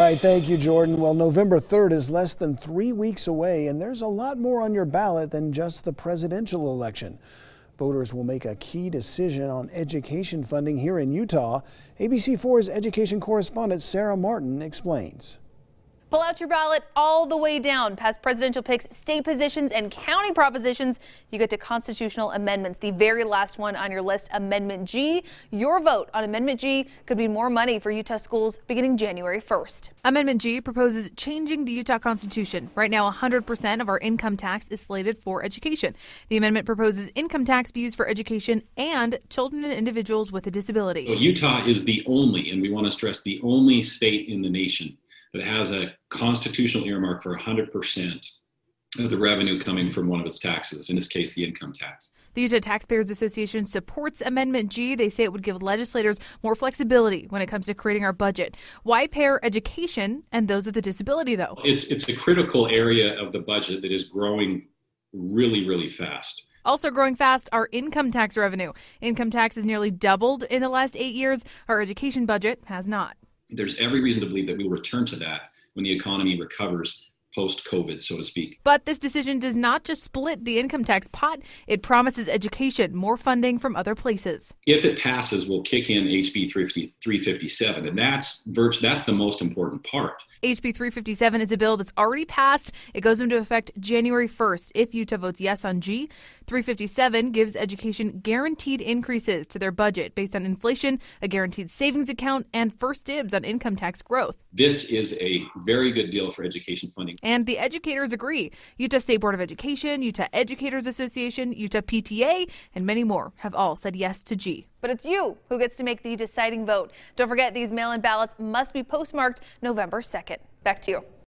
All right, thank you, Jordan. Well, November 3rd is less than three weeks away, and there's a lot more on your ballot than just the presidential election. Voters will make a key decision on education funding here in Utah. ABC4's education correspondent Sarah Martin explains. Pull out your ballot all the way down past presidential picks, state positions, and county propositions. You get to constitutional amendments, the very last one on your list, Amendment G. Your vote on Amendment G could mean more money for Utah schools beginning January 1st. Amendment G proposes changing the Utah Constitution. Right now, 100% of our income tax is slated for education. The amendment proposes income tax be used for education and children and individuals with a disability. Utah is the only, and we want to stress the only state in the nation that has a constitutional earmark for 100% of the revenue coming from one of its taxes, in this case, the income tax. The Utah Taxpayers Association supports Amendment G. They say it would give legislators more flexibility when it comes to creating our budget. Why pair education and those with a disability, though? It's, it's a critical area of the budget that is growing really, really fast. Also growing fast are income tax revenue. Income tax has nearly doubled in the last eight years. Our education budget has not there's every reason to believe that we'll return to that when the economy recovers post COVID, so to speak. But this decision does not just split the income tax pot, it promises education more funding from other places. If it passes, we'll kick in HB 357, and that's, that's the most important part. HB 357 is a bill that's already passed. It goes into effect January 1st if Utah votes yes on G. 357 gives education guaranteed increases to their budget based on inflation, a guaranteed savings account, and first dibs on income tax growth. This is a very good deal for education funding. And the educators agree. Utah State Board of Education, Utah Educators Association, Utah PTA, and many more have all said yes to G. But it's you who gets to make the deciding vote. Don't forget, these mail in ballots must be postmarked November 2nd. Back to you.